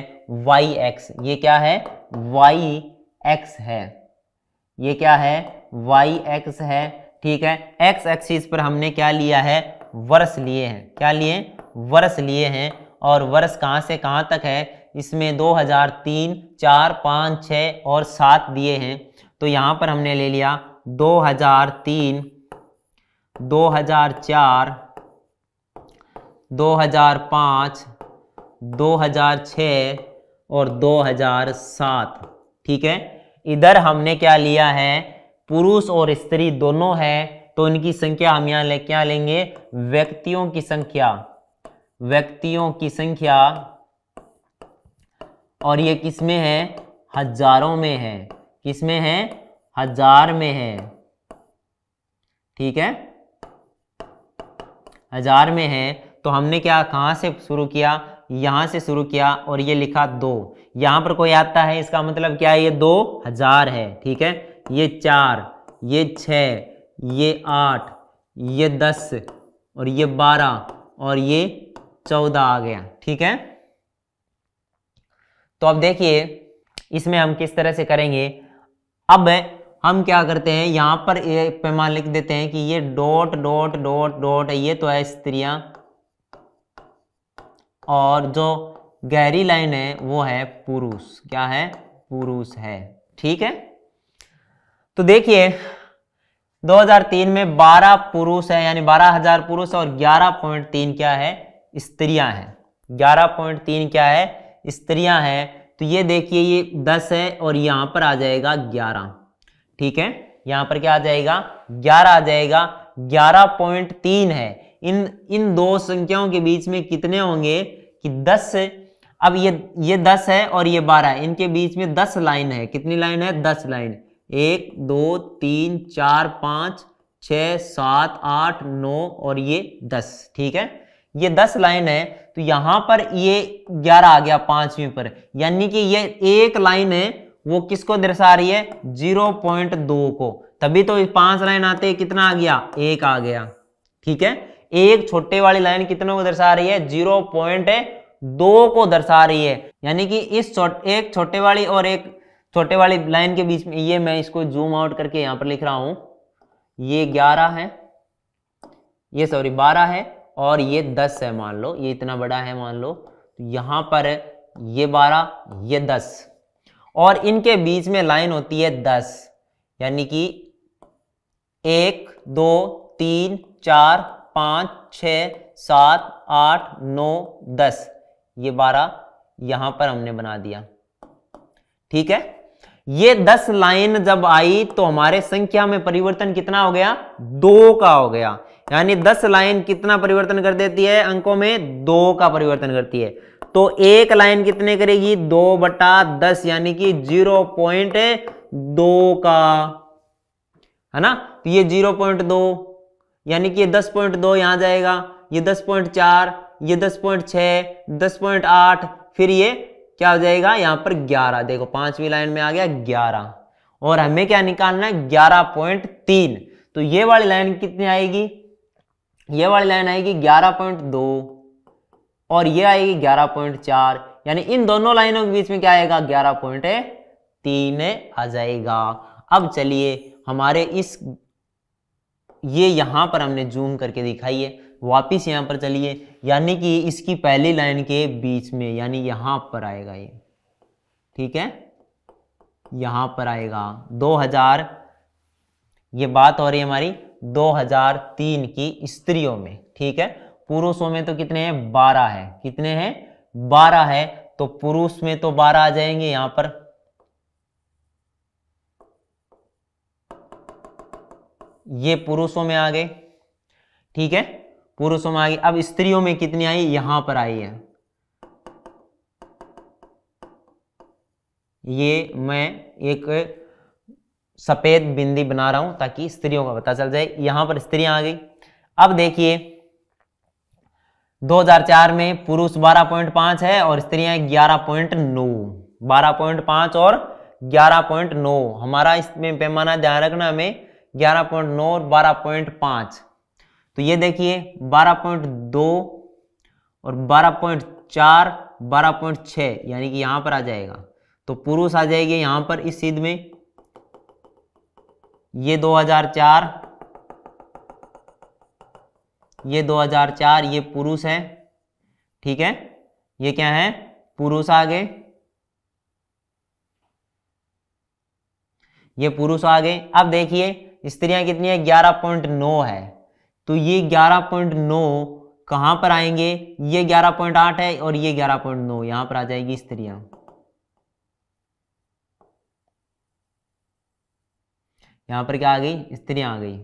Speaker 1: वाई एक्स ये क्या है वाई एक्स है ये क्या है वाई एक्स है ठीक है एक्स एक्सीज पर हमने क्या लिया है वर्ष लिए हैं क्या लिए वर्ष लिए हैं और वर्ष कहां से कहां तक है इसमें 2003, 4, 5, 6 और 7 दिए हैं तो यहाँ पर हमने ले लिया 2003, 2004, 2005, 2006 और 2007 ठीक है इधर हमने क्या लिया है पुरुष और स्त्री दोनों है तो इनकी संख्या हम यहाँ ले क्या लेंगे व्यक्तियों की संख्या व्यक्तियों की संख्या और ये किस में है हजारों में है किस में है हजार में है ठीक है हजार में है तो हमने क्या कहां से शुरू किया यहां से शुरू किया और ये लिखा दो यहां पर कोई आता है इसका मतलब क्या है ये दो हजार है ठीक है ये चार ये छ ये आठ ये दस और ये बारह और ये चौदह आ गया ठीक है तो अब देखिए इसमें हम किस तरह से करेंगे अब हम क्या करते हैं यहां पर ये पैमान लिख देते हैं कि ये डॉट डॉट डॉट डॉट ये तो है स्त्रियां और जो गहरी लाइन है वो है पुरुष क्या है पुरुष है ठीक है तो देखिए 2003 में 12 पुरुष है यानी 12000 पुरुष और 11.3 क्या है स्त्रियां हैं 11.3 क्या है स्त्रियां हैं तो ये देखिए ये दस है और यहां पर आ जाएगा ग्यारह ठीक है यहाँ पर क्या आ जाएगा ग्यारह आ जाएगा ग्यारह पॉइंट तीन है इन इन दो संख्याओं के बीच में कितने होंगे कि दस अब ये ये दस है और ये बारह इनके बीच में दस लाइन है कितनी लाइन है दस लाइन एक दो तीन चार पांच छ सात आठ नौ और ये दस ठीक है ये दस लाइन है तो यहां पर ये ग्यारह आ गया पांचवी पर यानी कि ये एक लाइन है वो किसको दर्शा रही है जीरो पॉइंट दो को तभी तो पांच लाइन आते कितना आ गया एक आ गया ठीक है एक छोटे वाली लाइन कितने को दर्शा रही है जीरो पॉइंट दो को दर्शा रही है यानी कि इस एक छोटे वाली और एक छोटे वाली लाइन के बीच में ये मैं इसको जूम आउट करके यहां पर लिख रहा हूं ये ग्यारह है ये सॉरी बारह है और ये दस है मान लो ये इतना बड़ा है मान लो तो यहां पर ये बारह ये दस और इनके बीच में लाइन होती है दस यानी कि एक दो तीन चार पाँच छ सात आठ नौ दस ये बारह यहां पर हमने बना दिया ठीक है ये दस लाइन जब आई तो हमारे संख्या में परिवर्तन कितना हो गया दो का हो गया यानी दस लाइन कितना परिवर्तन कर देती है अंकों में दो का परिवर्तन करती है तो एक लाइन कितने करेगी दो बटा दस यानी कि जीरो पॉइंट दो का है ना तो ये जीरो पॉइंट दो यानी कि ये दस पॉइंट दो यहां जाएगा ये दस पॉइंट चार ये दस पॉइंट छह दस पॉइंट आठ फिर ये क्या हो जाएगा यहां पर ग्यारह देखो पांचवी लाइन में आ गया ग्यारह और हमें क्या निकालना है ग्यारह पॉइंट तीन तो ये वाली लाइन कितनी आएगी ये वाली लाइन आएगी ग्यारह पॉइंट दो और ये आएगी ग्यारह पॉइंट चार यानी इन दोनों लाइनों के बीच में क्या आएगा ग्यारह पॉइंट तीन आ जाएगा अब चलिए हमारे इस ये यहां पर हमने जूम करके दिखाई है वापिस यहां पर चलिए यानी कि इसकी पहली लाइन के बीच में यानी यहां पर आएगा ये ठीक है यहां पर आएगा 2000 ये बात हो रही है हमारी 2003 की स्त्रियों में ठीक है पुरुषों में तो कितने हैं बारह है कितने हैं बारह है तो पुरुष में तो बारह आ जाएंगे यहां पर ये पुरुषों में आ गए ठीक है पुरुषों में आ गई अब स्त्रियों में कितनी आई यहां पर आई है ये मैं एक सफ़ेद बिंदी बना रहा हूं ताकि स्त्रियों का पता चल जाए यहां पर स्त्रियां आ गई अब देखिए 2004 में पुरुष 12.5 है और स्त्रियां 11.9 12.5 और 11.9 हमारा इसमें पैमाना ध्यान रखना हमें 11.9 और 12.5 तो ये देखिए 12.2 और 12.4 12.6 यानी कि यहां पर आ जाएगा तो पुरुष आ जाएगी यहां पर इस सीध में ये 2004 ये 2004 ये पुरुष है ठीक है ये क्या है पुरुष आ गए ये पुरुष आ गए अब देखिए स्त्रियां कितनी है ग्यारह पॉइंट नौ है तो ये ग्यारह पॉइंट नौ कहां पर आएंगे ये ग्यारह पॉइंट आठ है और ये ग्यारह पॉइंट नौ यहां पर आ जाएगी स्त्रियां यहां पर क्या आ गई स्त्री आ गई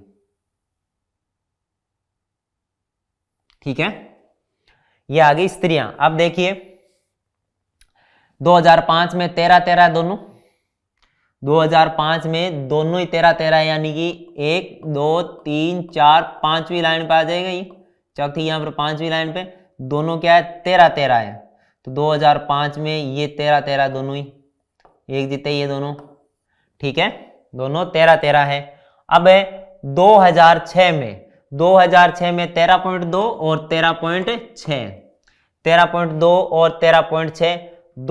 Speaker 1: ठीक है ये आ गई स्त्रियां अब देखिए 2005 में तेरह तेरह दोनों 2005 में दोनों ही तेरह तेरह यानी कि एक दो तीन चार पांचवी लाइन पे आ जाएगा ये चौथी यहां पर पांचवी लाइन पे दोनों क्या है तेरह तेरह है तो 2005 में ये तेरह तेरह दोनों ही एक जीते ये दोनों ठीक है दोनों तेरह तेरह है अब है 2006 में दो हजार 2006 में तेरह पॉइंट दो और तेरह पॉइंट छ तेरह पॉइंट दो और तेरह पॉइंट छ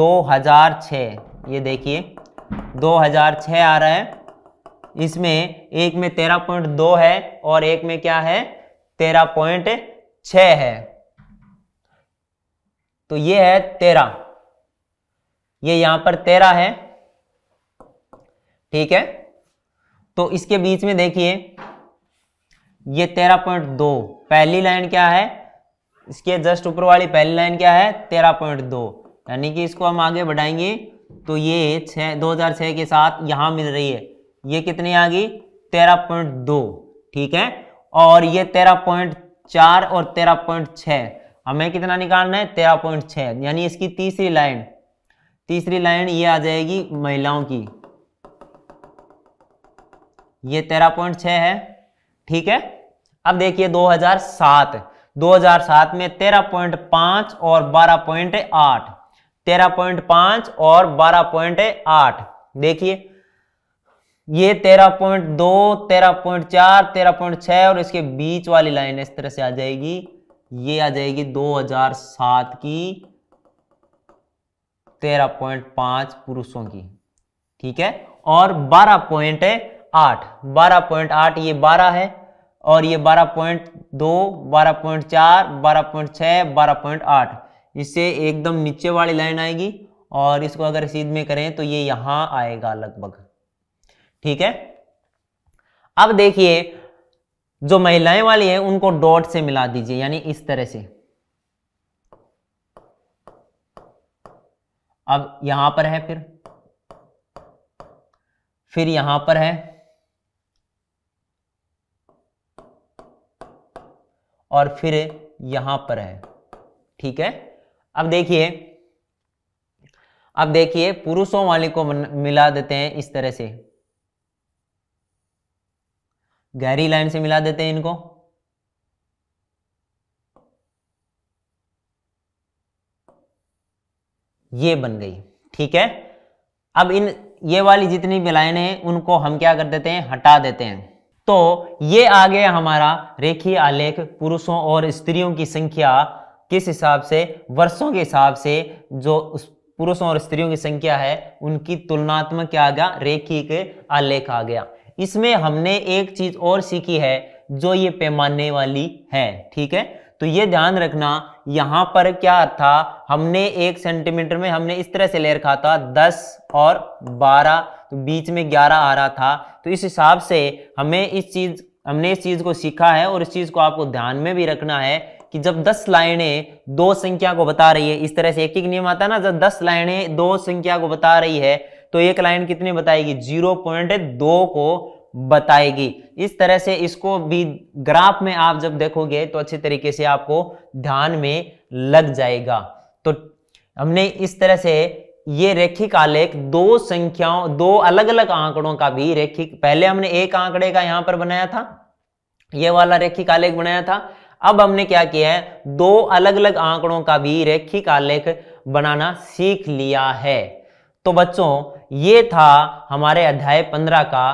Speaker 1: दो हजार छ ये देखिए दो हजार 2006 आ रहा है इसमें एक में तेरह पॉइंट दो है और एक में क्या है तेरह पॉइंट छ है तो ये है तेरह ये यहां पर तेरह है ठीक है तो इसके बीच में देखिए ये तेरह पॉइंट दो पहली लाइन क्या है इसके जस्ट ऊपर वाली पहली लाइन क्या है तेरह पॉइंट दो यानी कि इसको हम आगे बढ़ाएंगे तो ये छ दो हजार छः के साथ यहां मिल रही है ये कितनी आ गई तेरह पॉइंट दो ठीक है और ये तेरह पॉइंट चार और तेरह पॉइंट छ हमें कितना निकालना है तेरह पॉइंट छ यानी इसकी तीसरी लाइन तीसरी लाइन ये आ जाएगी महिलाओं की ये तेरह पॉइंट छ है ठीक है अब देखिए 2007, 2007 में तेरह पॉइंट पांच और बारह पॉइंट आठ तेरह पॉइंट पांच और बारह पॉइंट आठ देखिए ये तेरह पॉइंट दो तेरह पॉइंट चार तेरह पॉइंट छ और इसके बीच वाली लाइन इस तरह से आ जाएगी ये आ जाएगी 2007 की पॉइंट पांच पुरुषों की ठीक है और बारह पॉइंट आठ बारह पॉइंट आठ ये बारह है और ये बारह पॉइंट दो बारह पॉइंट चार बारह पॉइंट छः बारह पॉइंट आठ इससे एकदम नीचे वाली लाइन आएगी और इसको अगर सीध में करें तो ये यहाँ आएगा लगभग ठीक है अब देखिए जो महिलाएं वाली है उनको डॉट से मिला दीजिए यानी इस तरह से अब यहां पर है फिर फिर यहां पर है और फिर यहां पर है ठीक है अब देखिए अब देखिए पुरुषों वाले को मिला देते हैं इस तरह से गहरी लाइन से मिला देते हैं इनको ये बन गई ठीक है अब इन ये वाली जितनी भी लाइन है उनको हम क्या कर देते हैं हटा देते हैं तो ये आ गया हमारा रेखीय आलेख पुरुषों और स्त्रियों की संख्या किस हिसाब से वर्षों के हिसाब से जो पुरुषों और स्त्रियों की संख्या है उनकी तुलनात्मक क्या आ गया रेखीय आलेख आ गया इसमें हमने एक चीज और सीखी है जो ये पैमाने वाली है ठीक है तो ये ध्यान रखना यहां पर क्या था हमने एक सेंटीमीटर में हमने इस तरह से ले रखा था दस और बारह तो बीच में ग्यारह आ रहा था तो इस हिसाब से हमें इस चीज हमने इस चीज को सीखा है और इस चीज को आपको ध्यान में भी रखना है कि जब 10 लाइनें दो संख्या को बता रही है इस तरह से एक एक नियम आता है ना जब 10 लाइनें दो संख्या को बता रही है तो एक लाइन कितनी बताएगी 0.2 को बताएगी इस तरह से इसको भी ग्राफ में आप जब देखोगे तो अच्छे तरीके से आपको ध्यान में लग जाएगा तो हमने इस तरह से ये रेखिक आलेख दो संख्याओं दो अलग अलग आंकड़ों का भी रेखिक पहले हमने एक आंकड़े का यहां पर बनाया था ये वाला रेखिक आलेख बनाया था अब हमने क्या किया है दो अलग अलग आंकड़ों का भी रेखिक आलेख बनाना सीख लिया है तो बच्चों ये था हमारे अध्याय पंद्रह का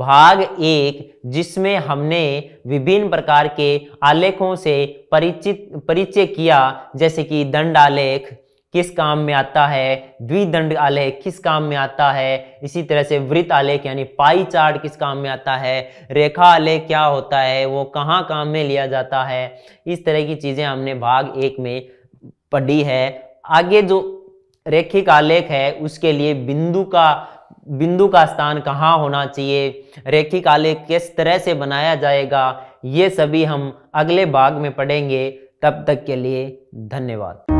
Speaker 1: भाग एक जिसमें हमने विभिन्न प्रकार के आलेखों से परिचित परिचय किया जैसे कि दंड आलेख किस काम में आता है द्विदंड आलेख किस काम में आता है इसी तरह से वृत्त आलेख यानी पाई चार्ट किस काम में आता है रेखा आलेख क्या होता है वो कहाँ काम में लिया जाता है इस तरह की चीज़ें हमने भाग एक में पढ़ी है आगे जो रेखिक आलेख है उसके लिए बिंदु का बिंदु का स्थान कहाँ होना चाहिए रेखिक आलेख किस तरह से बनाया जाएगा ये सभी हम अगले भाग में पढ़ेंगे तब तक के लिए धन्यवाद